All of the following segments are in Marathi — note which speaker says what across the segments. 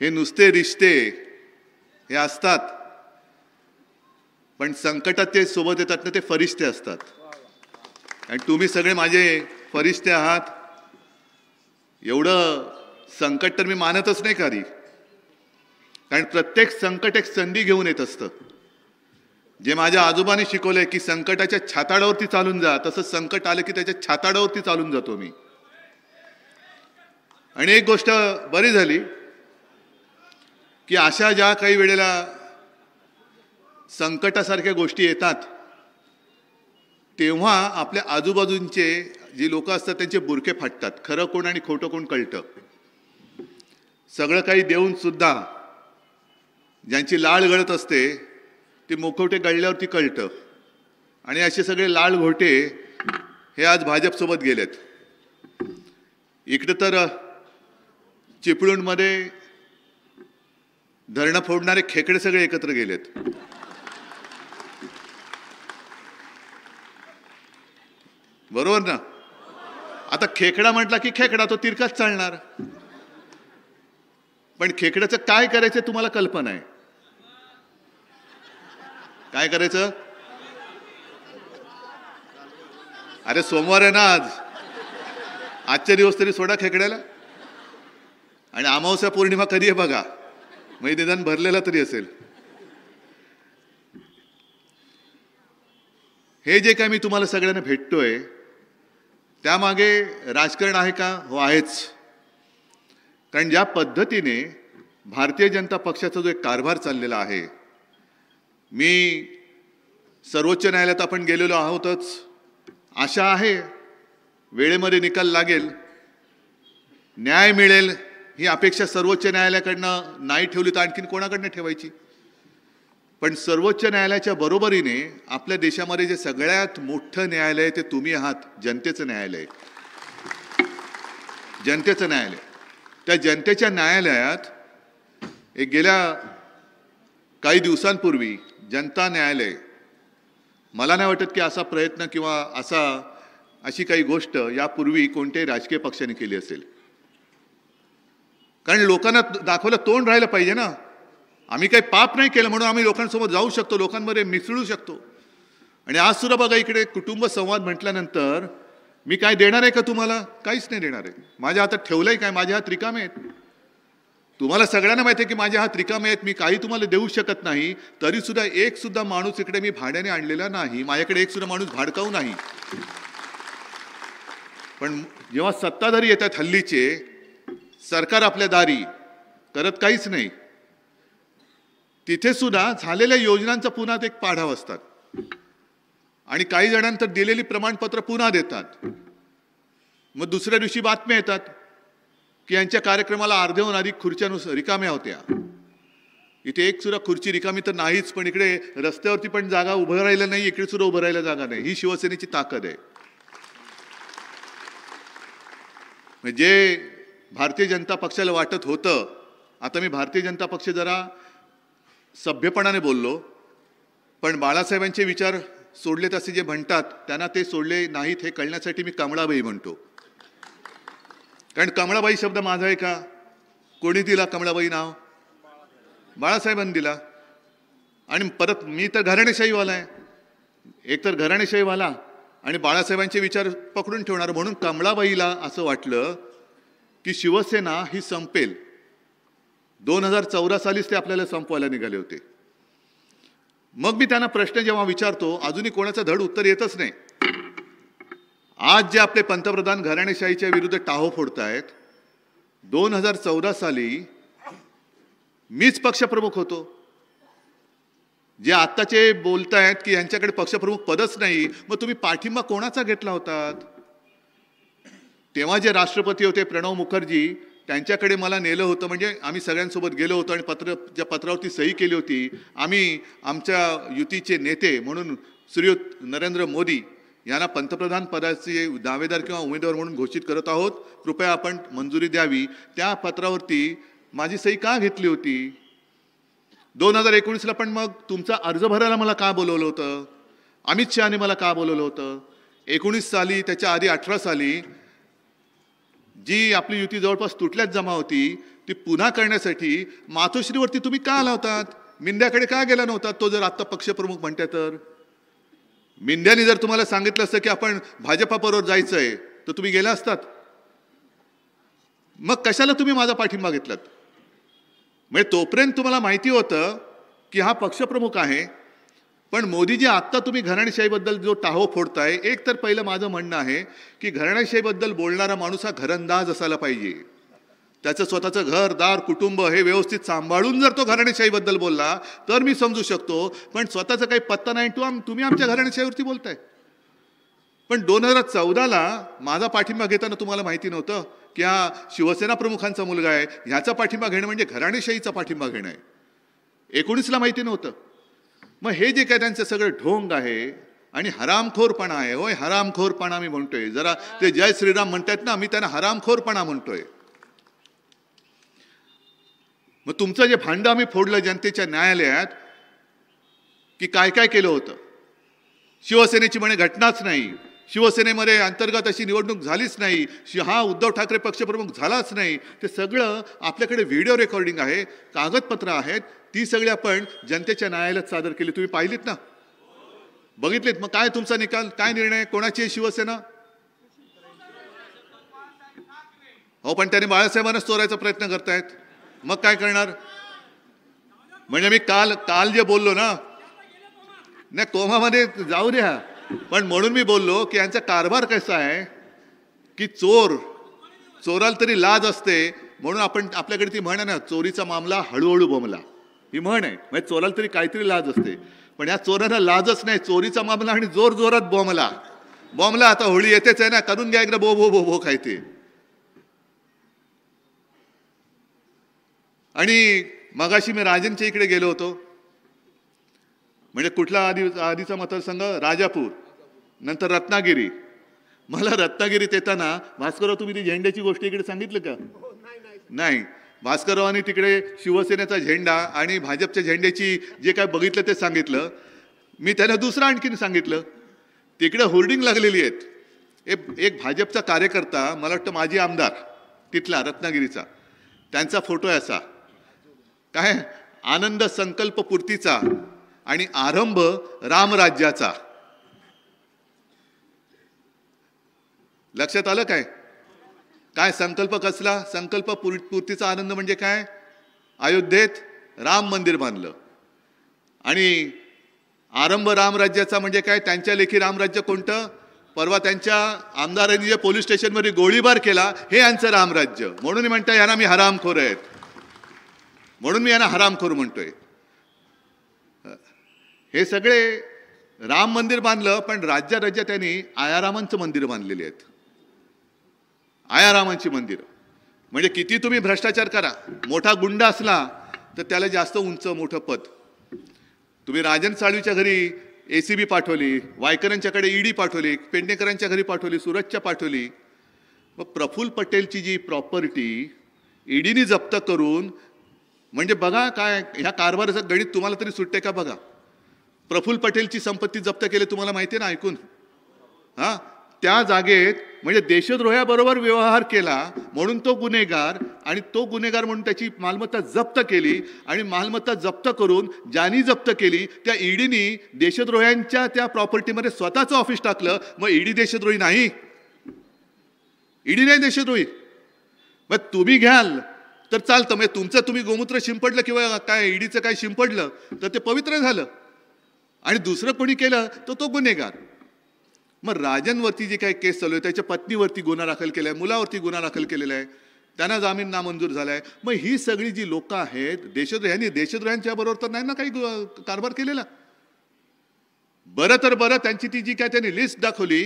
Speaker 1: हे नुसते रिश्ते हे असतात पण संकटात ते सोबत येतात ना ते फरिश्ते असतात आणि तुम्ही सगळे माझे फरिश्ते आहात एवढं संकट तर मी मानतच नाही खरी कारण प्रत्येक संकट एक संधी घेऊन येत असतं जे माझ्या आजोबाने शिकवलंय की संकटाच्या छाताडावरती चालून जा तसं संकट आलं की त्याच्या छाताडावरती चालून जातो मी आणि एक गोष्ट बरी झाली की अशा ज्या काही वेळेला संकटासारख्या गोष्टी येतात तेव्हा आपल्या आजूबाजूंचे जे लोक असतात त्यांचे बुरखे फाटतात खरं कोण आणि खोटं कोण कळतं सगळं काही देऊन सुद्धा ज्यांची लाळ गळत असते ते मुखवटे गळल्यावरती कळतं आणि असे सगळे लाल घोटे हे आज भाजपसोबत गेलेत इकडं तर चिपळूणमध्ये धरणं फोडणारे खेकडे सगळे एकत्र गेलेत बरोबर ना आता खेकडा म्हटला की खेकडा तो तिरकाच चालणार पण खेकड्याचं काय करायचं तुम्हाला कल्पना आहे काय करायचं अरे सोमवार आहे ना आज आजचे दिवस तरी सोडा खेकड्याला आणि अमावस्या पौर्णिमा कधी आहे बघा म्हणजे निदान भरलेला तरी असेल हे जे काय मी तुम्हाला सगळ्यांना भेटतोय त्यामागे राजकारण आहे का हो आहेच कारण ज्या पद्धतीने भारतीय जनता पक्षाचा जो एक कारभार चाललेला आहे मी सर्वोच्च न्यायालयात आपण गेलेलो आहोतच आशा आहे वेळेमध्ये निकाल लागेल न्याय मिळेल ही अपेक्षा सर्वोच्च न्यायालयाकडनं नाही ठेवली तर आणखीन कोणाकडनं ठेवायची पण सर्वोच्च न्यायालयाच्या बरोबरीने आपल्या देशामध्ये जे सगळ्यात मोठं न्यायालय ते तुम्ही आहात जनतेचं न्यायालय जनतेचं न्यायालय त्या जनतेच्या न्यायालयात एक गेल्या काही दिवसांपूर्वी जनता न्यायालय मला नाही वाटत की असा प्रयत्न किंवा असा अशी काही गोष्ट यापूर्वी कोणत्याही राजकीय पक्षाने केली असेल कारण लोकांना दाखवलं तोंड राहिलं पाहिजे ना आम्ही काही पाप नाही केलं म्हणून आम्ही लोकांसोबत जाऊ शकतो लोकांमध्ये मिसळू शकतो आणि आज सुद्धा बघा इकडे कुटुंब संवाद म्हटल्यानंतर मी काय देणार आहे का तुम्हाला काहीच नाही देणार आहे माझ्या हातात ठेवलं आहे काय माझ्या हात रिकामे आहेत तुम्हाला सगळ्यांना माहिती आहे की माझ्या हात रिकामे आहेत मी काही तुम्हाला देऊ शकत नाही तरीसुद्धा सुद्धा माणूस इकडे मी भाड्याने आणलेला नाही माझ्याकडे एक सुद्धा माणूस भाडकाऊ नाही पण जेव्हा सत्ताधारी येतात हल्लीचे सरकार आपल्या दारी करत काहीच नाही तिथे सुद्धा झालेल्या योजनांचा पुन्हा एक पाढाव असतात आणि काही जणांतर दिलेली प्रमाणपत्र पुन्हा देतात मग दुसऱ्या दिवशी बातम्या येतात की यांच्या कार्यक्रमाला अर्ध्याहून अधिक खुर्च्यानुसार रिकाम्या होत्या इथे एक सुद्धा खुर्ची रिकामी तर नाहीच पण इकडे रस्त्यावरती पण जागा उभं राहिलं नाही इकडे सुद्धा उभं राहिल्या जागा नाही ही शिवसेनेची ताकद आहे म्हणजे भारतीय जनता पक्षाला वाटत होतं आता मी भारतीय जनता पक्ष जरा सभ्यपणाने बोललो पण बाळासाहेबांचे विचार सोडलेत असे जे म्हणतात त्यांना ते सोडले नाहीत हे कळण्यासाठी मी कमळाबाई म्हणतो कारण कमळाबाई शब्द माझा आहे का कोणी दिला कमळाबाई नाव बाळासाहेबांनी दिला आणि परत मी तर घराणेशाहीवाला आहे एक तर घराणेशाहीवाला आणि बाळासाहेबांचे विचार पकडून ठेवणार म्हणून कमळाबाईला असं वाटलं की शिवसेना ही संपेल दोन हजार चौदा सालीच ते आपल्याला संपवायला निघाले होते मग मी त्यांना प्रश्न जेव्हा विचारतो अजूनही कोणाचं धड उत्तर येतच नाही आज जे आपले पंतप्रधान घराणेशाहीच्या विरुद्ध टाहो फोडतायत दोन हजार चौदा साली मीच पक्षप्रमुख होतो जे आत्ताचे बोलतायत की यांच्याकडे पक्षप्रमुख पदच नाही मग तुम्ही पाठिंबा कोणाचा घेतला होतात तेव्हा जे राष्ट्रपती होते प्रणव मुखर्जी त्यांच्याकडे मला नेलं होतं म्हणजे आम्ही सगळ्यांसोबत गेलो होतो आणि पत्र ज्या पत्रावरती सही केली होती आम्ही आमच्या युतीचे नेते म्हणून श्रीयुत नरेंद्र मोदी यांना पंतप्रधान पदाचे दावेदार किंवा उमेदवार म्हणून घोषित करत आहोत कृपया आपण मंजुरी द्यावी त्या पत्रावरती माझी सही का घेतली होती दोन हजार एकोणीसला पण मग तुमचा अर्ज भरायला मला का बोलवलं होतं अमित शहाने मला का बोलवलं होतं एकोणीस साली त्याच्या आधी अठरा साली जी आपली युती जवळपास तुटल्यात जमा होती ती पुन्हा करण्यासाठी मातोश्रीवरती तुम्ही का आला होतात मिंद्याकडे का गेला नव्हता तो जर आत्ता पक्षप्रमुख म्हणत्या तर मिंद्याने जर तुम्हाला सांगितलं असतं की आपण भाजपाबरोबर जायचं आहे तर तुम्ही गेला असतात मग कशाला तुम्ही माझा पाठिंबा घेतलात म्हणजे तोपर्यंत तुम्हाला माहिती होतं की हा पक्षप्रमुख आहे पण मोदीजी आत्ता तुम्ही घराणेशाहीबद्दल जो टाहो फोडताय एक तर पहिलं माझं म्हणणं आहे की घराणेशाहीबद्दल बोलणारा माणूस हा घरंदाज असायला पाहिजे त्याचं स्वतःचं घर दार कुटुंब हे व्यवस्थित सांभाळून जर तो घराणेशाहीबद्दल बोलला तर मी समजू शकतो पण स्वतःचा काही पत्ता नाही तू आम तुम्ही आमच्या घराणेशाहीवरती बोलताय पण दोन हजार चौदाला माझा पाठिंबा घेताना तुम्हाला माहिती नव्हतं की हा शिवसेना प्रमुखांचा मुलगा आहे ह्याचा पाठिंबा घेणं म्हणजे घराणेशाहीचा पाठिंबा घेणं आहे एकोणीसला माहिती नव्हतं मग हे जे काय त्यांचं सगळं ढोंग आहे आणि हरामखोरपणा आहे होय हरामखोरपणा मी म्हणतोय जरा ते जय श्रीराम म्हणतात ना मी त्यांना हरामखोरपणा म्हणतोय मग तुमचं जे भांडं आम्ही फोडलं जनतेच्या न्यायालयात की काय काय केलं होतं शिवसेनेची म्हणे घटनाच नाही शिवसेनेमध्ये अंतर्गत अशी निवडणूक झालीच नाही हा उद्धव ठाकरे पक्षप्रमुख झालाच नाही ते सगळं आपल्याकडे व्हिडिओ रेकॉर्डिंग आहे कागदपत्र आहेत ती सगळी आपण जनतेच्या न्यायालयात सादर केली तुम्ही पाहिलीत ना बघितलीत मग काय तुमचा निकाल काय निर्णय कोणाची शिवसेना हो पण त्यांनी बाळासाहेबांनाच चोरायचा प्रयत्न करतायत मग काय करणार म्हणजे मी काल काल जे बोललो ना नाही कोमामध्ये जाऊ द्या पण म्हणून मी बोललो की यांचा कारभार कसा आहे की चोर चोराला तरी लाज असते म्हणून आपण आपल्याकडे ती म्हणा ना चोरीचा मामला हळूहळू बोमला ही म्हण आहे म्हणजे चोराला तरी काहीतरी लाज असते पण या चोराला लाजच नाही चोरीचा मामला आणि जोर जोरात बॉम्बला बॉम्बला आता होळी येतेच आहे ना करून घ्या एकदा बो बो बो भो खायते आणि मगाशी मी राजेंच्या इकडे गेलो होतो म्हणजे कुठला आधी आधीचा मतदारसंघ राजापूर नंतर रत्नागिरी मला रत्नागिरीत येताना भास्कर तुम्ही ती झेंड्याची गोष्ट इकडे सांगितलं का हो, नाही भास्कररावांनी तिकडे शिवसेनेचा झेंडा आणि भाजपच्या झेंड्याची जे काय बघितलं ते सांगितलं मी त्यांना दुसरं आणखीन सांगितलं तिकडे होर्डिंग लागलेली आहेत एक एक भाजपचा कार्यकर्ता मला वाटतं माजी आमदार तिथला रत्नागिरीचा त्यांचा फोटो आहे असा काय आनंद संकल्पपूर्तीचा आणि आरंभ रामराज्याचा लक्षात आलं काय काय संकल्प कसला संकल्प पूर पूर्तीचा आनंद म्हणजे काय अयोध्येत राम मंदिर बांधलं आणि आरंभ रामराज्याचा म्हणजे काय त्यांच्या लेखी रामराज्य कोणतं परवा त्यांच्या आमदारांनी जे पोलीस स्टेशनमध्ये गोळीबार केला हे यांचं रामराज्य म्हणून म्हणता यांना मी हरामखोर आहेत म्हणून मी यांना हरामखोर म्हणतोय हे सगळे राम मंदिर बांधलं पण राज्या राज्यात त्यांनी आयारामांचं मंदिर बांधलेले आहेत आयारामांची मंदिरं म्हणजे किती तुम्ही भ्रष्टाचार करा मोठा गुंड असला तर त्याला जास्त उंच मोठं पद तुम्ही राजन साळवीच्या घरी ए सी बी पाठवली वायकरांच्याकडे ईडी e पाठवली पेडणेकरांच्या घरी पाठवली सुरतच्या पाठवली मग प्रफुल्ल पटेलची जी प्रॉपर्टी ईडीने e जप्त करून म्हणजे बघा काय ह्या कारभाराचं गणित तुम्हाला तरी सुटते का बघा प्रफुल्ल पटेलची संपत्ती जप्त केली तुम्हाला माहिती आहे ना ऐकून हां त्या जागेत म्हणजे देशद्रोहाबरोबर व्यवहार केला म्हणून तो गुन्हेगार आणि तो गुन्हेगार म्हणून त्याची मालमत्ता जप्त केली आणि मालमत्ता जप्त करून ज्यांनी जप्त केली त्या ईडीनी देशद्रोह्यांच्या त्या प्रॉपर्टीमध्ये स्वतःचं ऑफिस टाकलं मग ईडी देशद्रोही नाही ईडी नाही देशद्रोही मग तुम्ही घ्याल तर चालतं म्हणजे तुमचं तुम्ही गोमूत्र शिंपडलं किंवा काय ईडीचं काय शिंपडलं तर ते पवित्र झालं आणि दुसरं कोणी केलं तर तो, तो गुन्हेगार मग राजांवरती जे काही केस चालू आहे त्याच्या पत्नीवरती गुन्हा दाखल केला आहे मुलावरती गुन्हा दाखल केलेला आहे त्यांना जामीन नामंजूर झाला आहे मग ही सगळी जी लोकं आहेत देशद्रोह्यांनी देशद्रोह्यांच्या बरोबर तर नाही ना काही कारभार केलेला बरं तर बरं त्यांची ती जी काय त्यांनी लिस्ट दाखवली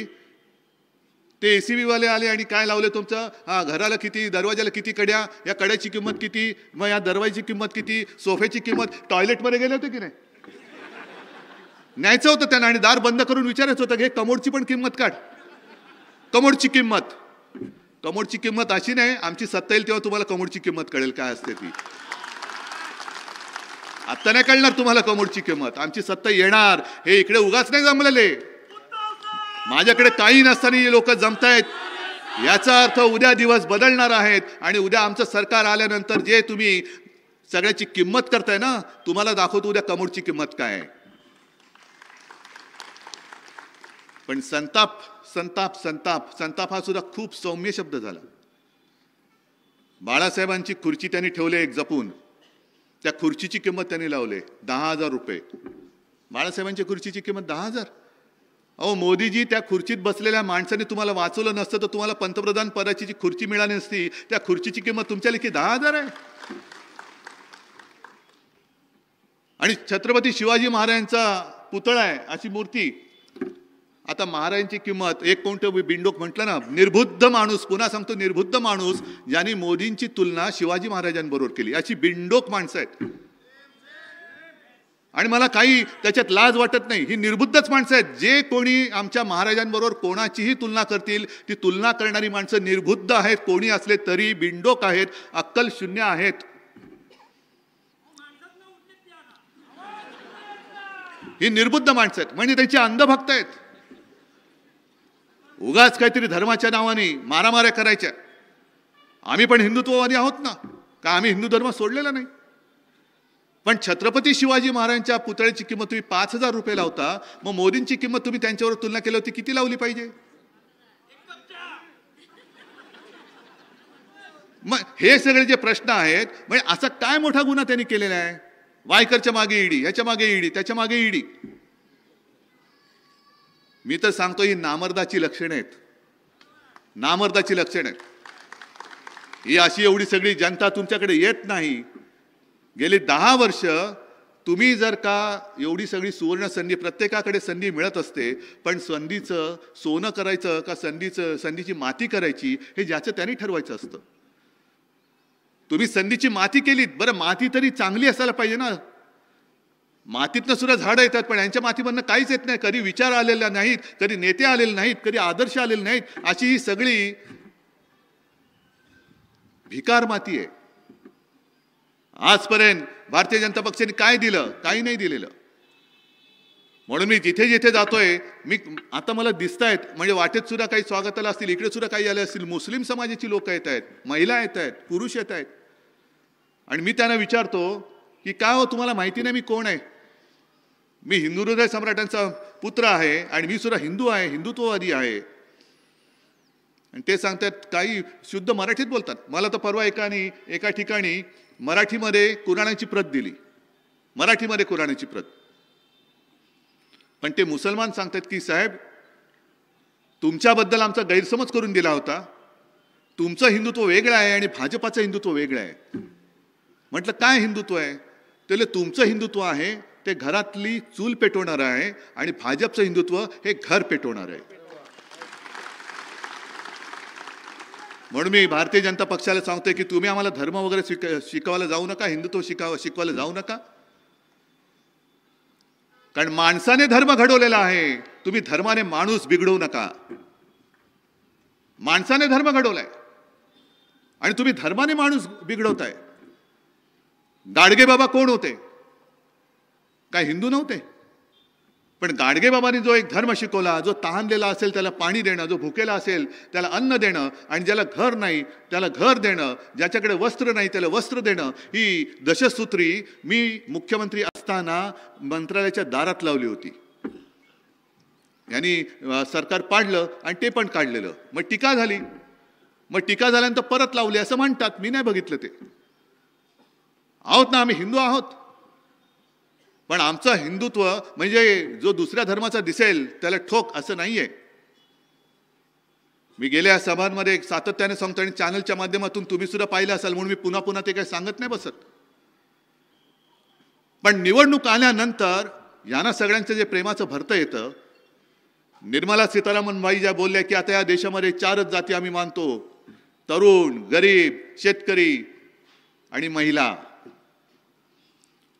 Speaker 1: ते एसीबीवाले आले आणि काय लावले तुमचं हा घराला किती दरवाजाला किती कड्या या कड्याची किंमत किती मग या दरवाजाची किंमत किती सोफ्याची किंमत टॉयलेटमध्ये गेले होते की नाही न्यायचं होतं त्यांना आणि दार बंद करून विचारायचं होतं घे कमोडची पण किंमत काढ कमोडची किंमत कमोडची किंमत अशी नाही आमची सत्ता येईल तेव्हा तुम्हाला कमोडची किंमत कळेल काय असते ती आत्ता नाही कळणार तुम्हाला कमोडची किंमत आमची सत्ता येणार हे इकडे उगाच नाही जमलेले माझ्याकडे काही नसताना लोक जमतायत याचा अर्थ उद्या दिवस बदलणार आहेत आणि उद्या आमचं सरकार आल्यानंतर जे तुम्ही सगळ्याची किंमत करताय ना तुम्हाला दाखवतो उद्या कमोडची किंमत काय आहे पण संताप संताप संताप संताप हा सुद्धा खूप सौम्य शब्द झाला बाळासाहेबांची खुर्ची त्यांनी ठेवली एक जपून त्या खुर्चीची किंमत त्यांनी लावले दहा हजार रुपये बाळासाहेबांच्या खुर्चीची किंमत दहा हजार अहो मोदीजी त्या खुर्चीत बसलेल्या माणसाने तुम्हाला वाचवलं नसतं तर तुम्हाला पंतप्रधान पदाची जी खुर्ची मिळाली नसती त्या खुर्चीची किंमत तुमच्या लेखी दहा हजार आहे आणि छत्रपती शिवाजी महाराजांचा पुतळा आहे अशी मूर्ती आता महाराजांची किंमत एक कोणतं बिंडोक म्हटलं ना निर्बुद्ध माणूस पुन्हा सांगतो निर्बुद्ध माणूस ज्यांनी मोदींची तुलना शिवाजी महाराजांबरोबर केली अशी बिंडोक माणसं आहेत आणि मला काही त्याच्यात लाज वाटत नाही ही निर्बुद्धच माणसं आहेत जे कोणी आमच्या महाराजांबरोबर कोणाचीही तुलना करतील ती तुलना करणारी माणसं निर्बुद्ध आहेत कोणी असले तरी बिंडोक आहेत अक्कल शून्य आहेत ही निर्बुद्ध माणसं आहेत म्हणजे त्यांची अंधभक्त आहेत उगाच काहीतरी धर्माच्या नावाने मारामाऱ्या करायच्या आम्ही पण हिंदुत्ववादी आहोत ना का आम्ही हिंदू धर्म सोडलेला नाही पण छत्रपती शिवाजी महाराजांच्या पुतळ्याची किंमत तुम्ही पाच हजार रुपये लावता मग मोदींची किंमत तुम्ही त्यांच्यावर तुलना केली होती किती लावली पाहिजे मग हे सगळे जे प्रश्न आहेत म्हणजे असा काय मोठा गुन्हा त्यांनी केलेला आहे वायकरच्या मागे ईडी ह्याच्या मागे ईडी त्याच्या मागे ईडी मी तर सांगतो ही नामर्दाची लक्षणं आहेत नामर्दाची लक्षणं आहेत ही अशी एवढी सगळी जनता तुमच्याकडे येत नाही गेली दहा वर्ष तुम्ही जर का एवढी सगळी सुवर्ण संधी प्रत्येकाकडे संधी मिळत असते पण संधीचं सोनं करायचं का संधीचं संधीची माती करायची हे ज्याचं त्यांनी ठरवायचं असतं तुम्ही संधीची माती केलीत बरं माती तरी चांगली असायला पाहिजे ना मातीतनं सुद्धा झाडं येतात पण यांच्या मातीमधनं काहीच येत नाही कधी विचार आलेला नाहीत कधी नेते आलेले नाहीत कधी आदर्श आलेले नाहीत अशी ही सगळी भिकार माती आहे आजपर्यंत भारतीय जनता पक्षाने काय दिलं काही नाही दिलेलं म्हणून मी जिथे जिथे जातोय मी आता मला दिसत आहेत म्हणजे वाटेत सुद्धा काही स्वागताला असतील इकडे सुद्धा काही आले असतील मुस्लिम समाजाची लोक येत आहेत महिला येत आहेत पुरुष येत आहेत आणि मी त्यांना विचारतो की काय हो तुम्हाला माहिती नाही मी कोण आहे मी हिंदू हृदय सम्राटांचा पुत्र आहे आणि मी सुद्धा हिंदू आहे हिंदुत्ववादी आहे आणि ते सांगतात काही शुद्ध मराठीत बोलतात मला तर परवा एकानी एका ठिकाणी मराठीमध्ये कुराणाची प्रत दिली मराठीमध्ये कुराणाची प्रत पण ते मुसलमान सांगतात की साहेब तुमच्याबद्दल आमचा गैरसमज करून दिला होता तुमचं हिंदुत्व वेगळं आहे आणि भाजपाचं हिंदुत्व वेगळं आहे म्हटलं काय हिंदुत्व आहे त्याला तुमचं हिंदुत्व आहे ते घरातली चूल पेटवणार आहे आणि भाजपचं हिंदुत्व हे घर पेटवणार आहे म्हणून मी भारतीय जनता पक्षाला सांगतोय की तुम्ही आम्हाला धर्म वगैरे शिक शिकवायला जाऊ नका हिंदुत्व शिकाव शिकवायला जाऊ नका कारण माणसाने धर्म घडवलेला आहे तुम्ही धर्माने माणूस बिघडवू नका माणसाने धर्म घडवलाय आणि तुम्ही धर्माने माणूस बिघडवताय गाडगे बाबा कोण होते काय हिंदू नव्हते पण गाडगेबाबांनी जो एक धर्म शिकवला जो तहानलेला असेल त्याला पाणी देणं जो भुकेला असेल त्याला अन्न देणं आणि ज्याला घर नाही त्याला घर देणं ज्याच्याकडे वस्त्र नाही त्याला वस्त्र देणं ही दशसूत्री मी मुख्यमंत्री असताना मंत्रालयाच्या दारात लावली होती यांनी सरकार पाडलं आणि ते पण काढलेलं मग टीका झाली मग टीका झाल्यानंतर परत लावली असं म्हणतात मी नाही बघितलं ते आहोत ना आम्ही हिंदू आहोत पण आमचं हिंदुत्व म्हणजे जो दुसऱ्या धर्माचा दिसेल त्याला ठोक असं नाही मी गेल्या सभांमध्ये सातत्याने सांगतो आणि चॅनलच्या माध्यमातून तुम्ही सुद्धा पाहिलं असाल म्हणून मी पुन्हा पुन्हा ते काही सांगत नाही बसत पण निवडणूक आल्यानंतर यांना सगळ्यांचं जे प्रेमाचं भरतं येतं निर्मला सीतारामन बाई ज्या बोलल्या की आता या देशामध्ये चारच जाती आम्ही मानतो तरुण गरीब शेतकरी आणि महिला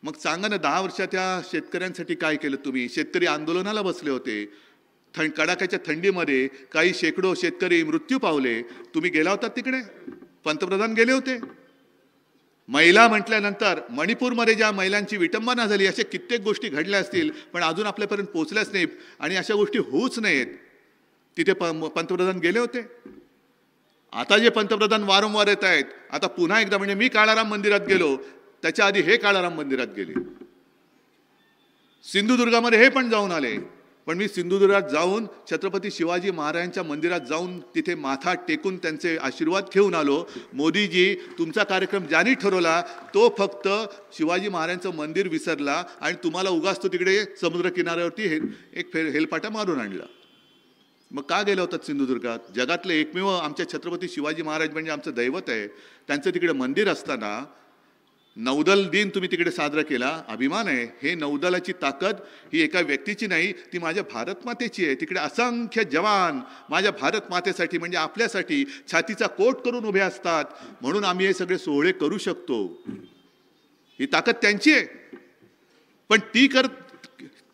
Speaker 1: मग सांगा ना दहा वर्षात त्या शेतकऱ्यांसाठी काय केलं तुम्ही शेतकरी आंदोलनाला बसले होते थंड कडाक्याच्या थंडीमध्ये काही शेकडो शेतकरी मृत्यू पावले तुम्ही गेला होता तिकडे पंतप्रधान गेले होते महिला म्हटल्यानंतर मणिपूरमध्ये ज्या महिलांची विटंबना झाली अशा कित्येक गोष्टी घडल्या असतील पण अजून आपल्यापर्यंत पोचल्याच नाहीत आणि अशा गोष्टी होऊच नाहीत तिथे प पंतप्रधान गेले होते आता जे पंतप्रधान वारंवार येत आहेत आता पुन्हा एकदा म्हणजे मी काळाराम मंदिरात गेलो त्याच्या आधी हे काळाराम मंदिरात गेले सिंधुदुर्गामध्ये हे पण जाऊन आले पण मी सिंधुदुर्गात जाऊन छत्रपती शिवाजी महाराजांच्या मंदिरात जाऊन तिथे माथा टेकून त्यांचे आशीर्वाद घेऊन आलो मोदीजी तुमचा कार्यक्रम ज्याने ठरवला तो फक्त शिवाजी महाराजांचं मंदिर विसरला आणि तुम्हाला उगाच तो तिकडे किनाऱ्यावरती हे एक फेर हेलपाटा मारून आणला मग का गेला होता सिंधुदुर्गात जगातले एकमेव आमच्या छत्रपती शिवाजी महाराज म्हणजे आमचं दैवत आहे त्यांचं तिकडे मंदिर असताना नौदल दिन तुम्ही तिकडे साजरा केला अभिमान आहे हे नौदलाची ताकद ही एका व्यक्तीची नाही ती माझ्या भारत मातेची आहे तिकडे असंख्य जवान माझ्या भारत मातेसाठी म्हणजे आपल्यासाठी छातीचा कोट करून उभे असतात म्हणून आम्ही हे सगळे सोहळे करू शकतो ही ताकद त्यांची आहे पण ती कर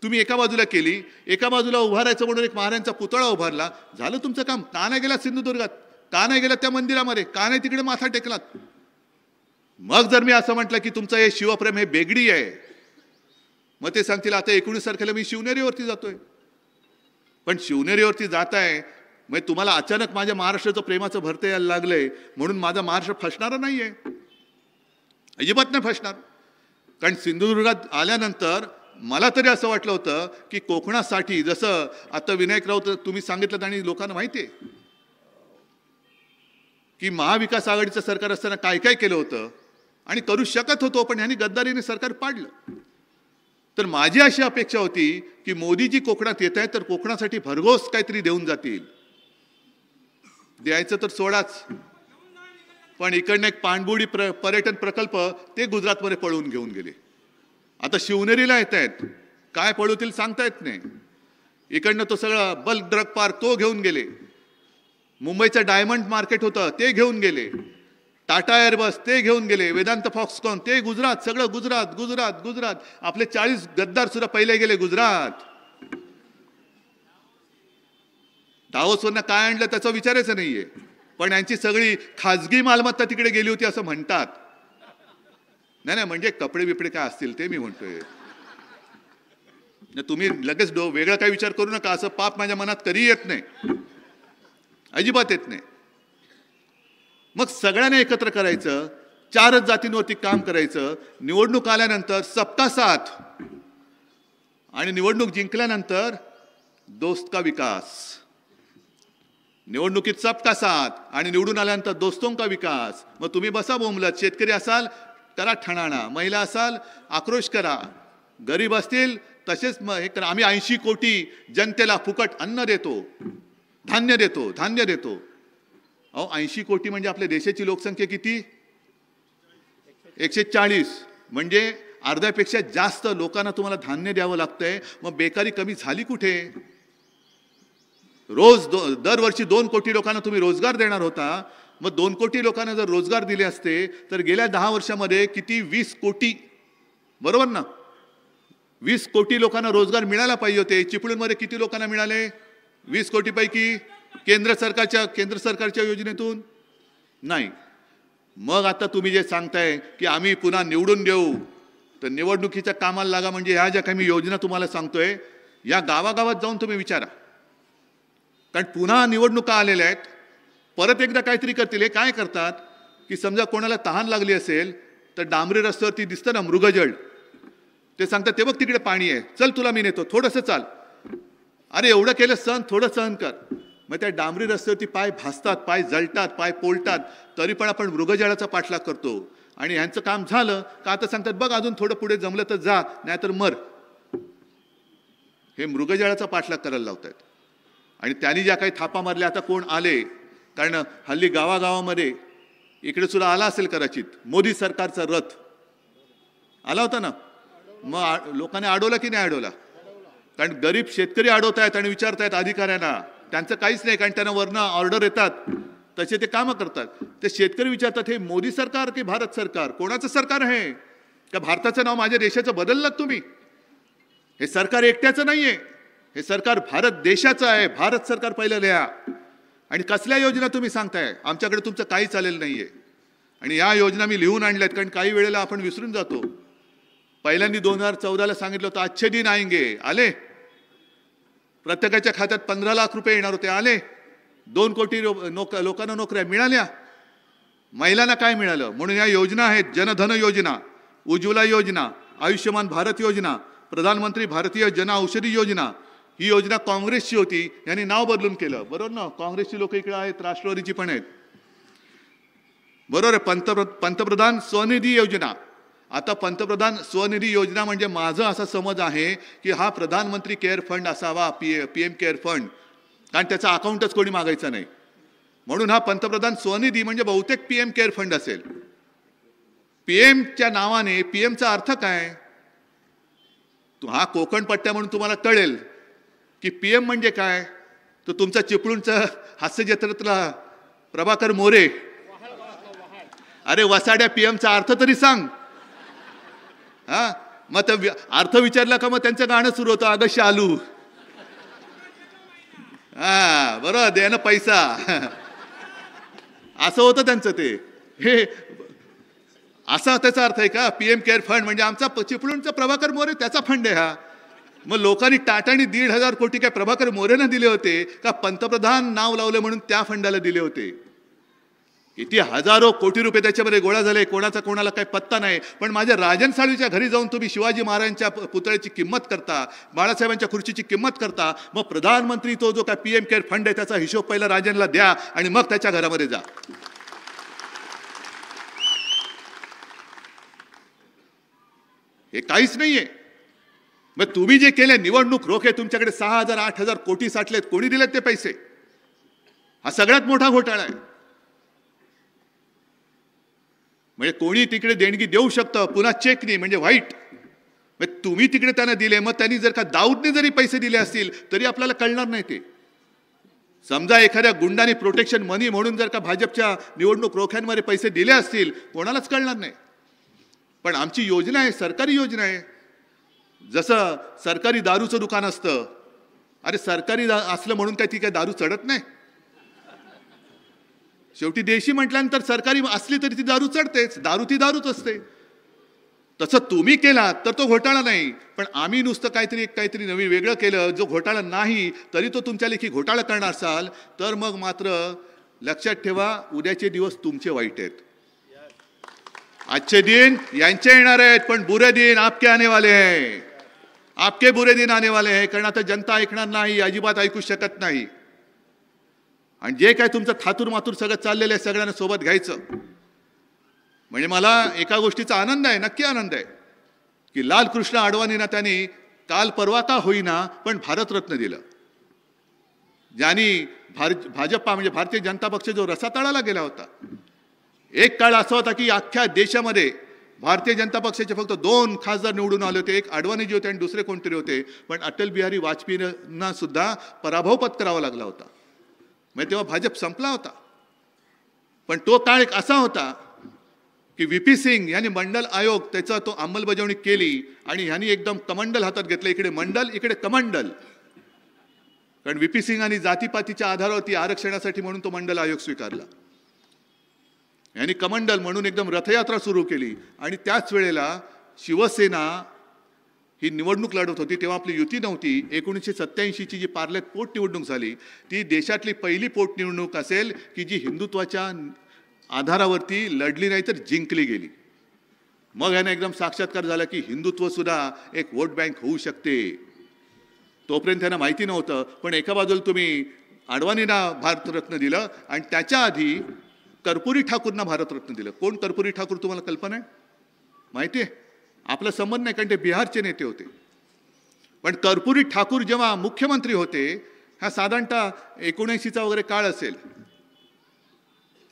Speaker 1: तुम्ही एका बाजूला केली एका बाजूला उभारायचं म्हणून एक महाराजांचा पुतळा उभारला झालं तुमचं काम का नाही गेला सिंधुदुर्गात का नाही गेला त्या मंदिरामध्ये का नाही तिकडे माथा टेकलात मग जर मी असं म्हटलं की तुमचं हे शिवप्रेम हे बेगडी आहे मग ते सांगतील आता एकोणीस तारखेला मी शिवनेरीवरती जातोय पण शिवनेरीवरती जात आहे मग तुम्हाला अचानक माझ्या महाराष्ट्राचं प्रेमाचं भरते यायला लागलंय म्हणून माझा महाराष्ट्र फसणार नाही आहे अजिबात नाही फसणार कारण सिंधुदुर्गात आल्यानंतर मला तरी असं वाटलं होतं की कोकणासाठी जसं आता विनायक राऊत तुम्ही सांगितलं आणि लोकांना माहिती आहे की महाविकास आघाडीचं सरकार असताना काय काय केलं होतं आणि करू शकत होतो पण ह्यांनी गद्दारीने सरकार पाडलं तर माझी अशी अपेक्षा होती की मोदीजी कोकणात येत आहेत तर कोकणासाठी भरघोस काहीतरी देऊन जातील द्यायचं तर सोडाच पण इकडनं एक पाणबुडी प्र पर्यटन प्रकल्प ते गुजरातमध्ये पळवून घेऊन गेले आता शिवनेरीला येत आहेत काय पळवतील सांगता येत नाही इकडनं तो सगळा बल्क ड्रग पार्क तो घेऊन गेले मुंबईचं डायमंड मार्केट होतं ते घेऊन गेले टाटा एअरबस ते घेऊन गेले वेदांत फॉक्सकॉन ते गुजरात सगळं गुजरात गुजरात गुजरात आपले चाळीस गद्दार सुद्धा पहिले गेले गुजरात दावोसवरनं काय आणलं त्याचा विचारच नाहीये पण यांची सगळी खाजगी मालमत्ता तिकडे गेली होती असं म्हणतात नाही नाही म्हणजे कपडे बिपडे काय असतील ते मी म्हणतोय तुम्ही लगेच डो वेगळा काय विचार करू नका असं पाप माझ्या मनात कधी येत नाही अजिबात येत नाही मग सगळ्यांना एकत्र करायचं चारच जातींवरती काम करायचं निवडणूक आल्यानंतर सबका साथ आणि निवडणूक जिंकल्यानंतर दोस्त का विकास निवडणुकीत सबका साथ आणि निवडून आल्यानंतर दोस्तों का विकास मग तुम्ही बसा बोंबलत शेतकरी असाल करा ठणाणा महिला असाल आक्रोश करा गरीब असतील तसेच मग हे करा आम्ही ऐंशी कोटी जनतेला फुकट अन्न देतो धान्य देतो धान्य देतो अहो ऐंशी कोटी म्हणजे आपल्या देशाची लोकसंख्या किती एकशे चाळीस म्हणजे अर्ध्यापेक्षा जास्त लोकांना तुम्हाला धान्य द्यावं लागतंय मग बेकारी कमी झाली कुठे रोज दो दरवर्षी दोन कोटी लोकांना तुम्ही रोजगार देणार होता मग दोन कोटी लोकांना जर रोजगार दिले असते तर गेल्या दहा वर्षामध्ये किती वीस कोटी बरोबर ना वीस कोटी लोकांना रोजगार मिळाला पाहिजे होते चिपळूणमध्ये किती लोकांना मिळाले वीस कोटीपैकी केंद्र सरकारच्या केंद्र सरकारच्या योजनेतून नाही मग आता तुम्ही जे सांगताय की आम्ही पुन्हा निवडून देऊ तर निवडणुकीच्या कामाला लागा म्हणजे ह्या ज्या काही मी योजना तुम्हाला सांगतोय या गावागावात जाऊन तुम्ही विचारा कारण पुन्हा निवडणुका आलेल्या आहेत परत एकदा काहीतरी करतील हे काय करतात की समजा कोणाला तहान लागली असेल तर डांबरी रस्त्यावरती दिसतं ना मृगजळ ते सांगतात ते बघ तिकडे पाणी आहे चल तुला मी नेतो थोडंसं चाल अरे एवढं केलं सहन थोडं सहन कर मग त्या डांबरी रस्त्यावरती पाय भासतात पाय जळतात पाय पोलतात तरी पण आपण मृगजळाचा पाठलाग करतो आणि यांचं काम झालं का आता सांगतात बघ अजून थोडं पुढे जमलं तर जा नाहीतर मर हे मृगजळाचा पाठलाग करायला लावत आहेत आणि त्यांनी ज्या काही थापा मारल्या आता कोण आले कारण हल्ली गावागावामध्ये इकडे सुद्धा आला असेल कदाचित मोदी सरकारचा रथ आला होता ना मग लोकांनी अडवला की नाही अडवला कारण गरीब शेतकरी अडवतायत आणि विचारतायत अधिकाऱ्यांना त्यांचं काहीच नाही कारण त्यांना वरनं ऑर्डर येतात तसे ते कामं करतात ते शेतकरी विचारतात हे मोदी सरकार की भारत सरकार कोणाचं सरकार आहे का भारताचं नाव माझ्या देशाचं बदललं तुम्ही हे सरकार एकट्याचं नाही आहे हे सरकार भारत देशाचं आहे भारत सरकार पहिलं लिहा आणि कसल्या योजना तुम्ही सांगताय आमच्याकडे तुमचं काही चालेल नाही आहे आणि या योजना मी लिहून आणल्यात कारण काही वेळेला आपण विसरून जातो पहिल्यांदा दोन हजार चौदाला सांगितलं होतं अच्छे दिन आएंगे आले प्रत्येकाच्या खात्यात पंधरा लाख रुपये येणार होते आले दोन कोटी नोक लोकांना नोकऱ्या मिळाल्या महिलांना काय मिळालं म्हणून या योजना आहेत जनधन योजना उज्ज्वला योजना आयुष्यमान भारत योजना प्रधानमंत्री भारतीय जन औषधी योजना ही योजना काँग्रेसची होती यांनी नाव बदलून केलं बरोबर ना काँग्रेसची लोक इकडे आहेत राष्ट्रवादीची पण आहेत बरोबर आहे पंतप्र पंतप्रधान स्वनिधी योजना आता पंतप्रधान स्वनिधी योजना म्हणजे माझं असा समज आहे की हा प्रधानमंत्री केअर फंड असावा P A P M care fund कारण त्याचा अकाउंटच कोणी मागायचा नाही म्हणून हा पंतप्रधान स्वनिधी म्हणजे बहुतेक पी एम केअर फंड असेल पी एमच्या नावाने पी एमचा अर्थ काय हा कोकण पट्ट्या म्हणून तुम्हाला कळेल की पी एम म्हणजे काय तर तुमचा चिपळूणचा हास्यजत्रातला प्रभाकर मोरे अरे वसाड्या पी एमचा अर्थ तरी सांग हा मग त्या अर्थ विचारला का मग त्यांचं गाणं सुरू होतं अगं शालू हा बरं दे ना पैसा असं होतं त्यांचं ते हे असा त्याचा अर्थ आहे का पी एम केअर फंड म्हणजे आमचा चिपळूणचा प्रभाकर मोरे त्याचा फंड आहे हा मग लोकांनी टाटाने दीड हजार कोटी काय प्रभाकर मोरेनं दिले होते का पंतप्रधान नाव लावले म्हणून त्या फंडाला दिले होते किती हजारो कोटी रुपये त्याच्यामध्ये गोळा झाले कोणाचा कोणाला काही पत्ता नाही पण माझ्या राजन साळवीच्या घरी जाऊन तुम्ही शिवाजी महाराजांच्या पुतळ्याची किंमत करता बाळासाहेबांच्या खुर्चीची किंमत करता मग प्रधानमंत्री तो जो काय पी एम केअर फंड आहे त्याचा हिशोब पहिला राजनला द्या आणि मग त्याच्या घरामध्ये जा हे काहीच नाही आहे मग तुम्ही जे केले निवडणूक रोखे तुमच्याकडे सहा हजार आठ हजार कोटी साठलेत कोणी दिलेत ते पैसे हा सगळ्यात मोठा घोटाळा आहे म्हणजे कोणी तिकडे देणगी देऊ शकतं पुन्हा चेकनी म्हणजे वाईट म्हणजे तुम्ही तिकडे त्यांना दिले मग त्यांनी जर का दाऊदने जरी पैसे दिले असतील तरी आपल्याला कळणार नाही ते समजा एखाद्या गुंडाने प्रोटेक्शन मनी म्हणून जर का भाजपच्या निवडणूक रोख्यांमध्ये पैसे दिले असतील कोणालाच कळणार नाही पण आमची योजना आहे सरकारी योजना आहे जसं सरकारी दारूचं दुकान असतं अरे सरकारी दा असलं म्हणून काय ती काय दारू चढत नाही शेवटी देशी म्हटल्यानंतर सरकारी असली तरी ती दारू चढतेच दारू ती दारूच असते तसं तुम्ही केलात तर तो घोटाळा नाही पण आम्ही नुसतं काहीतरी काहीतरी नवीन वेगळं केलं जो घोटाळा नाही तरी तो तुमच्या लेखी घोटाळा करणार असाल तर मग मात्र लक्षात ठेवा उद्याचे दिवस तुमचे वाईट आहेत आजचे दिन यांचे येणार आहेत पण बुरे दिन आपके आने वाले आहे आपके बुरे दिन आने वाले आहे कारण आता जनता ऐकणार नाही अजिबात ऐकू शकत नाही आणि जे काय तुमचं थातूर मातूर सगळं चाललेलं आहे सगळ्यांना सोबत घ्यायचं म्हणजे मला एका गोष्टीचा आनंद आहे नक्की आनंद आहे की लालकृष्ण आडवाणींना त्यांनी काल परवा होईना पण भारतरत्न दिलं ज्यांनी भार भाजपा म्हणजे भारतीय जनता पक्ष जो रसातळाला गेला होता एक काळ असा होता की अख्ख्या देशामध्ये भारतीय जनता पक्षाचे फक्त दोन खासदार निवडून आले होते एक आडवाणी जे होते आणि दुसरे कोणतरी होते पण अटल बिहारी वाजपेयींना सुद्धा पराभव पत्करावा लागला होता म्हणजे तेव्हा भाजप संपला होता पण तो काळ एक असा होता की व्ही पी सिंग यांनी मंडल आयोग त्याचा तो अंमलबजावणी केली आणि ह्यांनी एकदम कमंडल हातात घेतलं इकडे मंडल इकडे कमंडल कारण व्ही पी सिंगांनी जातीपातीच्या आधारावरती आरक्षणासाठी म्हणून तो मंडल आयोग स्वीकारला यांनी कमंडल म्हणून एकदम रथयात्रा सुरू केली आणि त्याच वेळेला शिवसेना ही निवडणूक लढवत होती तेव्हा आपली युती नव्हती एकोणीसशे सत्त्याऐंशीची जी पार्ल्यात पोटनिवडणूक झाली ती देशातली पहिली पोटनिवडणूक असेल की जी हिंदुत्वाच्या आधारावरती लढली नाही तर जिंकली गेली मग ह्यानं एकदम साक्षात्कार झाला की हिंदुत्वसुद्धा एक वोट बँक होऊ शकते तोपर्यंत त्यांना माहिती नव्हतं पण एका बाजूला तुम्ही अडवाणींना भारतरत्न दिलं आणि त्याच्या आधी कर्पुरी ठाकूरना भारतरत्न दिलं कोण कर्पुरी ठाकूर तुम्हाला कल्पना आहे माहिती आहे आपला संबंध नाही कारण ते बिहारचे नेते होते पण कर्पुरी ठाकूर जेव्हा मुख्यमंत्री होते हा साधारणतः एकोणऐंशीचा वगैरे काळ असेल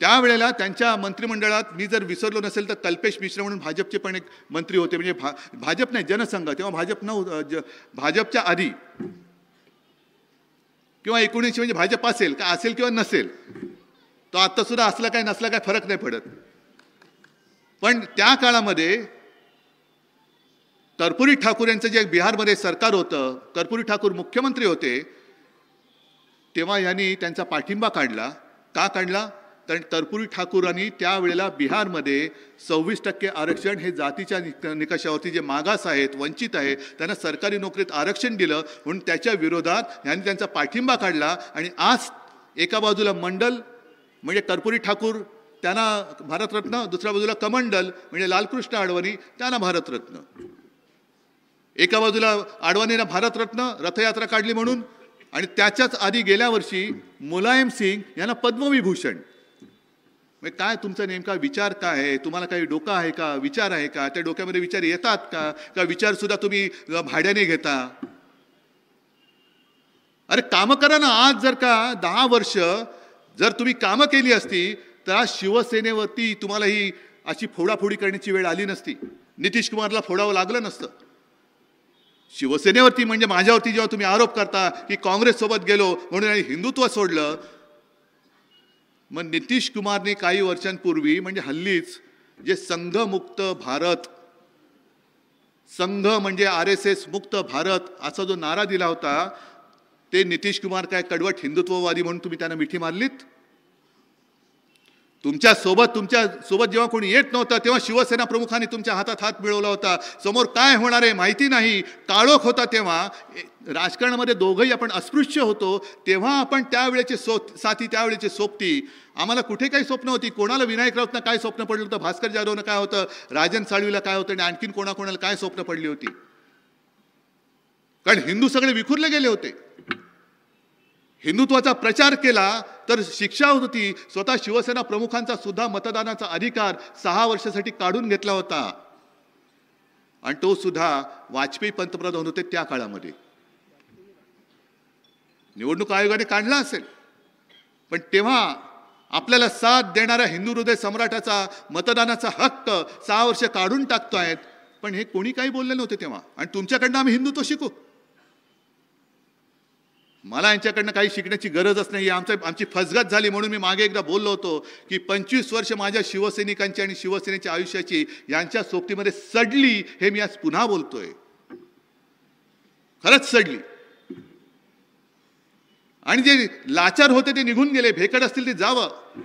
Speaker 1: त्यावेळेला त्यांच्या मंत्रिमंडळात मी जर विसरलो नसेल तर कल्पेश मिश्रा म्हणून भाजपचे पण एक मंत्री होते म्हणजे भा भाजप नाही जनसंघ तेव्हा भाजप न भाजपच्या आधी किंवा एकोणीसशे म्हणजे भाजप असेल का असेल किंवा नसेल तो आत्तासुद्धा असला काय नसला काय फरक नाही पडत पण त्या काळामध्ये कर्पुरी ठाकूर यांचं जे बिहारमध्ये सरकार होतं कर्पुरी ठाकूर मुख्यमंत्री होते तेव्हा यांनी त्यांचा पाठिंबा काढला का काढला कारण कर्पुरी ठाकूरांनी त्यावेळेला बिहारमध्ये सव्वीस टक्के आरक्षण हे जातीच्या निक निकषावरती जे मागास आहेत वंचित आहेत त्यांना सरकारी नोकरीत आरक्षण दिलं म्हणून त्याच्या विरोधात यांनी त्यांचा पाठिंबा काढला आणि आज एका बाजूला मंडल म्हणजे कर्पुरी ठाकूर त्यांना भारतरत्न दुसऱ्या बाजूला कमंडल म्हणजे लालकृष्ण आडवाणी त्यांना भारतरत्न एका बाजूला आडवाणीनं भारतरत्न रथयात्रा काढली म्हणून आणि त्याच्याच आधी गेल्या वर्षी मुलायम सिंग यांना पद्मविभूषण म्हणजे काय तुमचा नेमका विचार काय आहे तुम्हाला काही डोका आहे का विचार आहे का त्या डोक्यामध्ये विचार येतात का का विचारसुद्धा तुम्ही भाड्याने घेता अरे काम करा ना आज जर का दहा वर्ष जर तुम्ही कामं केली असती तर आज शिवसेनेवरती तुम्हाला ही अशी फोडाफोडी करण्याची वेळ आली नसती नितीश कुमारला फोडावं लागलं नसतं शिवसेनेवरती म्हणजे माझ्यावरती जेव्हा तुम्ही आरोप करता की काँग्रेससोबत गेलो म्हणून आणि हिंदुत्व सोडलं मग नितीश कुमारने काही वर्षांपूर्वी म्हणजे हल्लीच जे संघमुक्त भारत संघ म्हणजे आर एस एस मुक्त भारत असा जो नारा दिला होता ते नितीश कुमार काय कडवट हिंदुत्ववादी म्हणून तुम्ही त्यांना मिठी मारलीत तुमच्या सोबत तुमच्या सोबत जेव्हा कोणी येत नव्हतं तेव्हा शिवसेना प्रमुखांनी तुमच्या हातात हात मिळवला होता समोर काय होणार आहे माहिती नाही काळोख होता तेव्हा राजकारणामध्ये दोघंही आपण अस्पृश्य होतो तेव्हा आपण त्यावेळेचे सो साथी त्यावेळेचे सोबती आम्हाला कुठे काही स्वप्न होती कोणाला विनायक राऊतनं काय स्वप्न पडलं होतं भास्कर जाधवनं काय होतं राजन साळवीला काय होतं आणि आणखीन कोणाकोणाला काय स्वप्न पडली होती कारण हिंदू सगळे विखुरले गेले होते हिंदुत्वाचा प्रचार केला तर शिक्षा होती स्वतः शिवसेना प्रमुखांचा सुद्धा मतदानाचा अधिकार सहा वर्षासाठी काढून घेतला होता आणि तो सुद्धा वाजपेयी पंतप्रधान होते त्या काळामध्ये निवडणूक आयोगाने काढला असेल पण तेव्हा आपल्याला साथ देणाऱ्या हिंदू हृदय सम्राटाचा मतदानाचा हक्क सहा वर्ष काढून टाकतो आहेत पण हे कोणी काही बोलले नव्हते तेव्हा आणि तुमच्याकडनं आम्ही हिंदुत्व शिकू मला यांच्याकडनं काही शिकण्याची गरजच नाही आमचं आमची फसगत झाली म्हणून मी मागे एकदा बोललो होतो की पंचवीस वर्ष माझ्या शिवसैनिकांची आणि शिवसेनेच्या आयुष्याची यांच्या सोबतीमध्ये सडली हे मी आज पुन्हा बोलतोय खरंच सडली आणि जे लाचार होते ते निघून गेले भेकड असतील ते जावं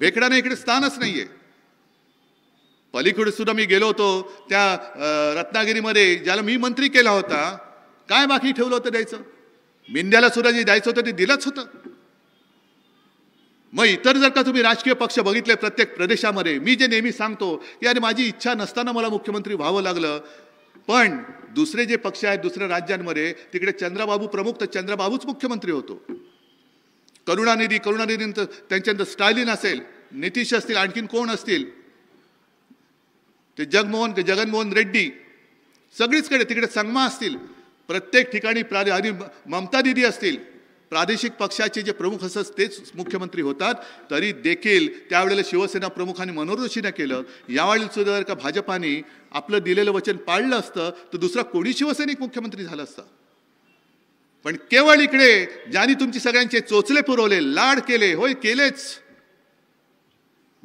Speaker 1: भेकडाने इकडे स्थानच नाहीये पलीकडे सुद्धा मी गेलो होतो त्या रत्नागिरीमध्ये ज्याला मी मंत्री केला होता काय बाकी ठेवलं होतं द्यायचं मिंद्याला सुद्धा जे द्यायचं होतं ते दिलंच होतं मग इतर जर का तुम्ही राजकीय पक्ष बघितले प्रत्येक प्रदेशामध्ये मी जे नेहमी सांगतो आणि माझी इच्छा नसताना मला मुख्यमंत्री व्हावं लागलं पण दुसरे जे पक्ष आहेत दुसऱ्या राज्यांमध्ये तिकडे चंद्रबाबू प्रमुख तर चंद्रबाबूच मुख्यमंत्री होतो करुणानिधी करुणानिधीनंतर त्यांच्यानंतर स्टालिन असेल नितीश असतील आणखीन कोण असतील ते जगमोहन जगनमोहन रेड्डी सगळीचकडे तिकडे संगमा असतील प्रत्येक ठिकाणी प्रादे आणि ममता दिदी असतील प्रादेशिक पक्षाचे जे प्रमुख असत तेच मुख्यमंत्री होतात तरी देखील त्यावेळेला शिवसेना प्रमुखांनी मनोरशीनं केलं यावेळी सुद्धा जर का भाजपाने आपलं दिलेलं वचन पाळलं असतं तर दुसरा कोणी शिवसैनिक मुख्यमंत्री झाला असता पण केवळ इकडे ज्यांनी तुमची सगळ्यांचे चोचले पुरवले लाड केले होय केलेच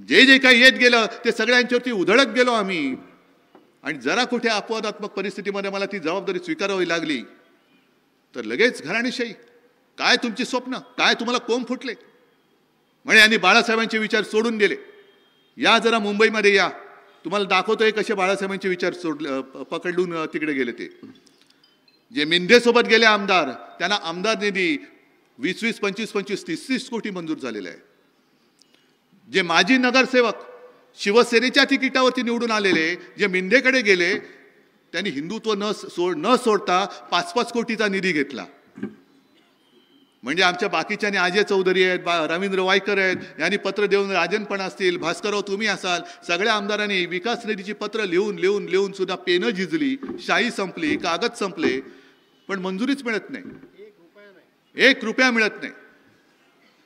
Speaker 1: जे जे काही येत गेलं ते सगळ्यांच्यावरती उधळत गेलो आम्ही आणि जरा कुठे अपवादात्मक परिस्थितीमध्ये मला ती जबाबदारी स्वीकारावी लागली तर लगेच घराणेशाही काय तुमची स्वप्न काय तुम्हाला कोंब फुटले म्हणे यांनी बाळासाहेबांचे विचार सोडून दिले या जरा मुंबईमध्ये या तुम्हाला दाखवतोय कसे बाळासाहेबांचे विचार सोडले पकडून तिकडे गेले ते जे मिंधेसोबत गेले आमदार त्यांना आमदार निधी वीस वीस पंचवीस पंचवीस तीस तीस कोटी मंजूर झालेले आहे जे माजी नगरसेवक शिवसेनेच्या तिकिटावरती निवडून आलेले जे मिंदेकडे गेले त्यांनी हिंदुत्व न सोड न सोडता पाच पाच कोटीचा निधी घेतला म्हणजे आमच्या बाकीच्याने अजय चौधरी आहेत बा रवींद्र वायकर आहेत यांनी पत्र देऊन राजन पण असतील भास्करराव तुम्ही असाल सगळ्या आमदारांनी विकास निधीची पत्र लिहून लिहून लिहून सुद्धा पेनं झिजली शाई संपली कागद संपले पण मंजुरीच मिळत नाही एक रुपया मिळत नाही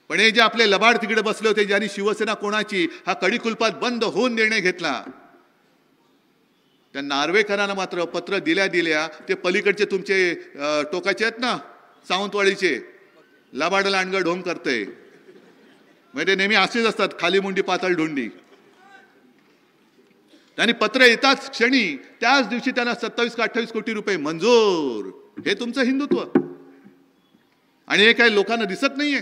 Speaker 1: पण हे जे आपले लबाड तिकडे बसले होते ज्यांनी शिवसेना कोणाची हा कडीकुलपात बंद होऊन निर्णय घेतला त्या नार्वेकरांना मात्र पत्र दिल्या दिल्या ते पलीकडचे तुमचे टोकाचे आहेत ना सावंतवाडीचे लबाड लांडग ढोंग करते म्हणजे ते नेहमी असेच असतात खाली मुंडी पातळ ढोंडी त्यांनी पत्र येताच क्षणी त्याच दिवशी त्यांना सत्तावीस का अठ्ठावीस कोटी रुपये मंजूर हे तुमचं हिंदुत्व आणि हे काही लोकांना दिसत नाहीये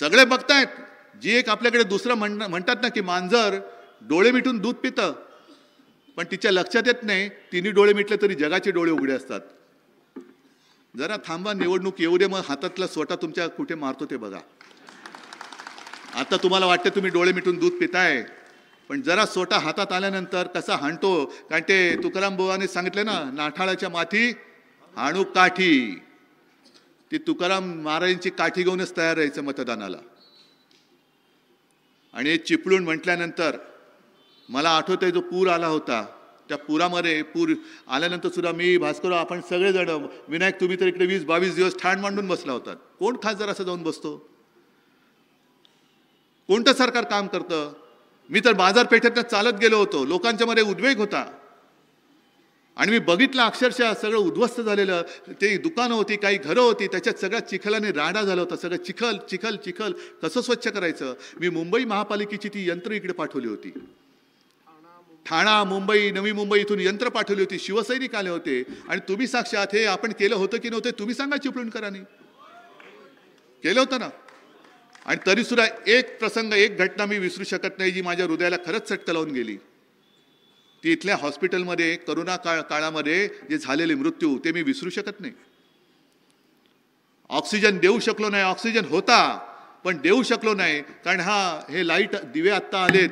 Speaker 1: सगळे बघतायत जी एक आपल्याकडे दुसरं म्हण म्हणतात ना की मांजर डोळे मिटून दूध पितं पण तिच्या लक्षात येत नाही तिन्ही डोळे मिटले तरी जगाचे डोळे उघडे असतात जरा थांबा निवडणूक येऊ दे मग हातातला सोटा तुमच्या कुठे मारतो ते बघा आता तुम्हाला वाटतं तुम्ही डोळे मिटून दूध पिताय पण जरा सोटा हातात आल्यानंतर कसा हाणतो कारण ते तुकाराम बुवाने सांगितले ना नाठाळाच्या माथी हाणू काठी ते तुकाराम महाराजांची काठी घेऊनच तयार राहायचं मतदानाला आणि हे चिपळूण म्हटल्यानंतर मला आठवतं जो पूर आला होता त्या पुरामध्ये पूर आल्यानंतर सुद्धा मी भास्कर आपण सगळेजण विनायक तुम्ही तर इकडे वीस बावीस दिवस ठाण मांडून बसला होता कोण खासदार असं जाऊन बसतो कोणतं सरकार काम करतं मी तर बाजारपेठेत चालत गेलो होतो लोकांच्यामध्ये उद्वेग होता आणि मी बघितलं अक्षरशः सगळं उद्ध्वस्त झालेलं ते दुकानं होती काही घरं होती त्याच्यात सगळ्या चिखलाने राडा झाला होता सगळं चिखल चिखल चिखल कसं स्वच्छ करायचं मी मुंबई महापालिकेची ती यंत्र इकडे पाठवली होती ठाणा मुंबई नवी मुंबई इथून यंत्र पाठवली होती शिवसैनिक आले होते आणि तुम्ही साक्षात हे आपण केलं होतं की नव्हतं तुम्ही सांगा चिपळूणकरांनी केलं होतं ना आणि तरीसुद्धा एक प्रसंग एक घटना मी विसरू शकत नाही जी माझ्या हृदयाला खरंच चटक लावून गेली तिथल्या हॉस्पिटलमध्ये करोना काळ काळामध्ये जे झालेले मृत्यू ते मी विसरू शकत नाही ऑक्सिजन देऊ शकलो नाही ऑक्सिजन होता पण देऊ शकलो नाही कारण हा हे लाईट दिवे आत्ता आलेत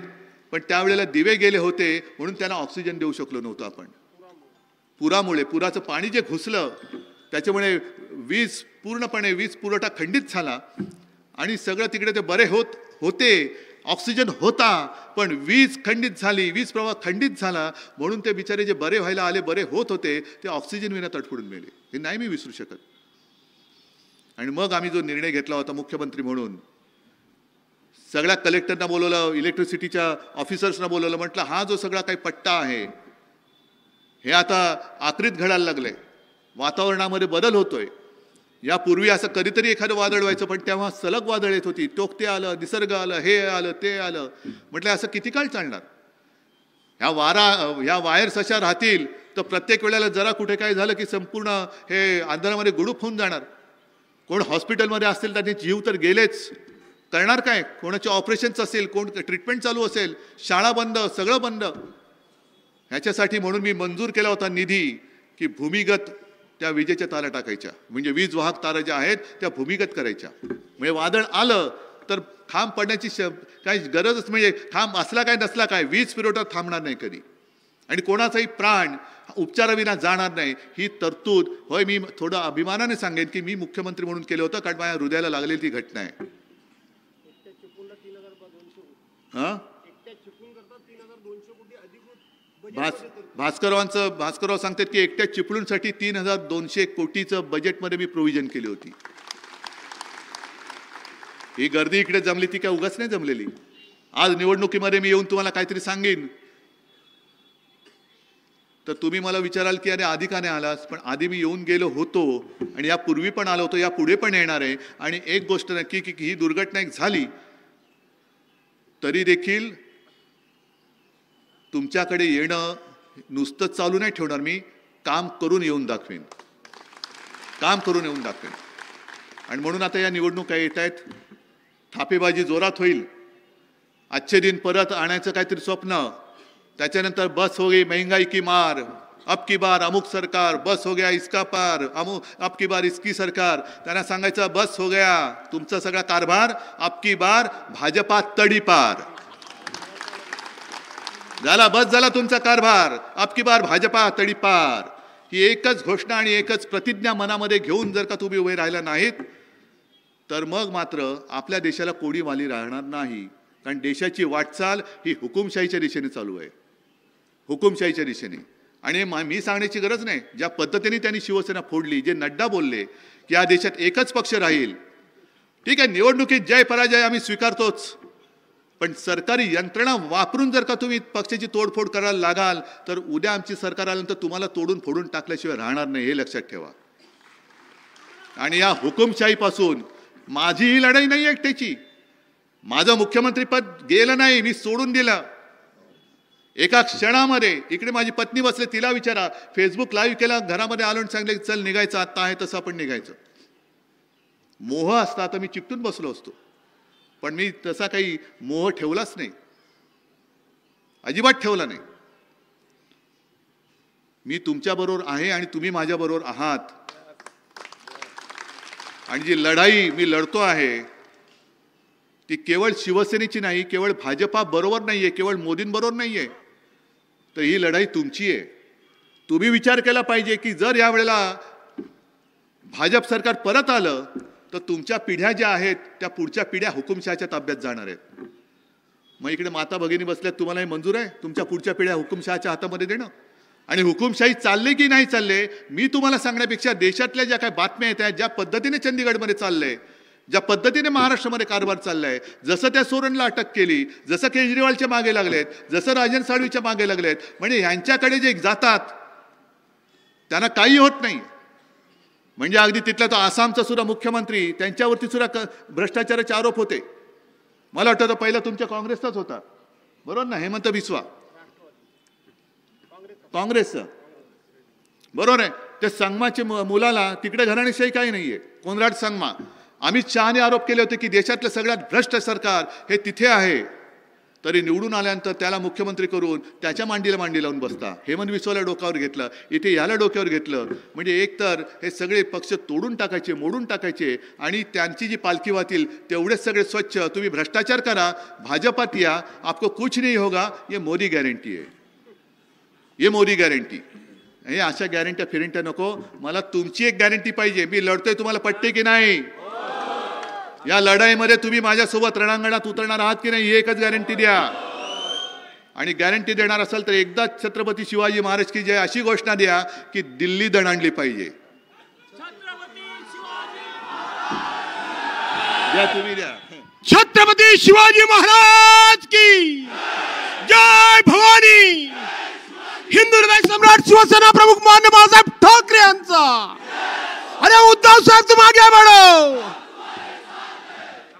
Speaker 1: पण त्यावेळेला दिवे गेले होते म्हणून त्यांना ऑक्सिजन देऊ शकलो नव्हतो आपण पुरामुळे पुराचं पाणी जे घुसलं त्याच्यामुळे वीज पूर्णपणे वीज पुरवठा खंडित झाला आणि सगळं तिकडे ते बरे होत होते ऑक्सिजन होता पण वीज खंडित झाली वीज प्रवाह खंडित झाला म्हणून ते बिचारे जे बरे व्हायला आले बरे होत होते ते ऑक्सिजन विना तडफडून मेले हे नाही मी विसरू शकत आणि मग आम्ही जो निर्णय घेतला होता मुख्यमंत्री म्हणून सगळ्या कलेक्टरना बोलवलं इलेक्ट्रिसिटीच्या ऑफिसर्सना बोलवलं म्हटलं हा जो सगळा काही पट्टा आहे हे आता आकरीत घडायला लागले वातावरणामध्ये बदल होतोय यापूर्वी असं कधीतरी एखादं वादळ व्हायचं पण तेव्हा सलग वादळ येत होती ते आलं निसर्ग आलं हे आलं ते आलं म्हटलं असं किती काळ चालणार ह्या वारा ह्या वायर्स अशा राहतील तर प्रत्येक वेळेला जरा कुठे काय झालं की संपूर्ण हे आंधारामध्ये गुडूप होऊन जाणार कोण हॉस्पिटलमध्ये असतील त्याने जीव तर गेलेच करणार काय कोणाचे ऑपरेशन्स असेल कोण ट्रीटमेंट चालू असेल शाळा बंद सगळं बंद ह्याच्यासाठी म्हणून मी मंजूर केला होता निधी की भूमिगत त्या विजेच्या तारा टाकायच्या म्हणजे वीज वाहक तारा ज्या आहेत त्या भूमिगत करायच्या म्हणजे वादळ आलं तर खांब पडण्याची श काही गरजच म्हणजे खांब असला काय नसला काय वीज पुरवठा थांबणार नाही कधी आणि कोणाचाही प्राण उपचाराविना जाणार नाही ही तरतूद होय मी थोडं अभिमानाने सांगेन की मी मुख्यमंत्री म्हणून केलं होतं कारण माझ्या हृदयाला लागलेली ती घटना आहे हां भास भास्कररावांचं भास्करराव सांगतात की एकट्या चिपळूणसाठी तीन हजार दोनशे कोटीचं बजेटमध्ये मी प्रोव्हिजन केली होती ही गर्दी इकडे जमली ती काय उगाच नाही जमलेली आज निवडणुकीमध्ये मी येऊन तुम्हाला काहीतरी सांगेन तर तुम्ही मला विचाराल की अरे आधी का नाही आलास पण आधी मी येऊन गेलो होतो आणि यापूर्वी पण आलो होतो या पुढे पण येणार आहे आणि एक गोष्ट नक्की की ही दुर्घटना एक झाली तरी देखील तुमच्याकडे येणं नुसतं चालू नाही ठेवणार मी काम करून येऊन दाखवेन काम करून येऊन दाखवेन आणि म्हणून आता या निवडणुका येत आहेत थापेबाजी जोरात होईल आजचे दिन परत आणायचं काहीतरी स्वप्न त्याच्यानंतर बस हो गई महंगाई की मार अब की बार अमुक सरकार बस हो गया इसका पार अमुक अब की बार इसकी सरकार त्यांना सांगायचं बस हो गया तुमचा सगळा कारभार अबकी की बार भाजपा तडीपार झाला बस झाला तुमचा कारभार आपकी बार भाजपा तडीपार ही एकच घोषणा आणि एकच प्रतिज्ञा मनामध्ये घेऊन जर का तुम्ही उभे राहिला नाहीत तर मग मात्र आपल्या देशाला कोणी माली राहणार नाही कारण देशाची वाटचाल ही हुकुमशाहीच्या दिशेने चालू आहे हुकुमशाहीच्या दिशेने आणि मी सांगण्याची गरज नाही ज्या पद्धतीने त्यांनी शिवसेना फोडली जे नड्डा बोलले की या देशात एकच पक्ष राहील ठीक आहे निवडणुकीत जय पराजय आम्ही स्वीकारतोच पण सरकारी यंत्रणा वापरून जर का तुम्ही पक्षाची तोडफोड करायला लागाल तर उद्या आमची सरकार आल्यानंतर तुम्हाला तोडून फोडून टाकल्याशिवाय राहणार नाही हे लक्षात ठेवा आणि या हुकुमशाहीपासून माझी ही लढाई नाही एकट्याची माझं मुख्यमंत्रीपद गेलं नाही मी सोडून दिलं एका क्षणामध्ये इकडे माझी पत्नी बसले तिला विचारा फेसबुक लाईव्ह केला घरामध्ये आलो आणि सांगले चल निघायचं आत्ता आहे तसं आपण निघायचं मोह असता आता मी चिकटून बसलो असतो पण मी तसा काही मोह ठेवलाच नाही अजिबात ठेवला नाही मी तुमच्याबरोबर आहे आणि तुम्ही माझ्याबरोबर आहात आणि जी लढाई मी लढतो आहे ती केवळ शिवसेनेची नाही केवळ भाजपा बरोबर नाही आहे केवळ मोदींबरोबर नाही आहे तर ही लढाई तुमची आहे तुम्ही विचार केला पाहिजे की जर यावेळेला भाजप सरकार परत आलं तर तुमच्या पिढ्या ज्या आहेत त्या पुढच्या पिढ्या हुकुमशहाच्या ताब्यात जाणार आहेत मग इकडे माता भगिनी बसल्यात तुम्हाला हे मंजूर आहे तुमच्या पुढच्या पिढ्या हुकुमशहाच्या हातामध्ये देणं आणि हुकुमशाही चालले की नाही चालले मी तुम्हाला सांगण्यापेक्षा देशातल्या ज्या काही बातम्या आहेत त्या ज्या पद्धतीने चंदीगडमध्ये चाललंय ज्या पद्धतीने महाराष्ट्रामध्ये कारभार चाललाय जसं त्या सोरणला अटक केली जसं केजरीवालच्या मागे लागलेत जसं राजन साळवीच्या मागे लागलेत म्हणजे यांच्याकडे जे जातात त्यांना काही होत नाही म्हणजे अगदी तिथला तो आसामचा सुद्धा मुख्यमंत्री त्यांच्यावरती सुद्धा क भ्रष्टाचाराचे आरोप होते मला वाटतं पहिला तुमच्या काँग्रेसचाच होता बरोबर ना हेमंत बिस्वा काँग्रेस बरोबर आहे त्या संगमाचे मुलाला तिकडे घराण्याशिवाय काही नाही आहे कोनराड संगमा आम्ही चहाने आरोप केले होते की देशातलं सगळ्यात भ्रष्ट सरकार हे तिथे आहे तरी निवडून आल्यानंतर त्याला मुख्यमंत्री करून त्याच्या मांडीला मांडी लावून बसता हेमंत विश्वाला डोक्यावर घेतलं इथे याला डोक्यावर घेतलं म्हणजे एकतर हे सगळे पक्ष तोडून टाकायचे मोडून टाकायचे आणि त्यांची जी पालखी वाहतील तेवढेच सगळे स्वच्छ तुम्ही भ्रष्टाचार करा भाजपात या आपको कुछ नाही होगा ये मोदी गॅरंटी आहे ये मोदी गॅरंटी हे अशा गॅरंट्या फिरंट्या नको मला तुमची एक गॅरंटी पाहिजे मी लढतोय तुम्हाला पटते की नाही या लढाईमध्ये तुम्ही माझ्यासोबत रणांगणात उतरणार आहात की नाही ही एकच गॅरंटी द्या आणि गॅरंटी देणार असाल तर एकदा छत्रपती शिवाजी महाराज की जय अशी घोषणा द्या की दिल्ली दणाणली पाहिजे द्या छत्रपती शिवाजी महाराज की जय भवानी हिंदू हृदय सम्राट शिवसेना प्रमुख मान्य बाळासाहेब ठाकरे यांचा अरे उद्धव साहेब तू मागे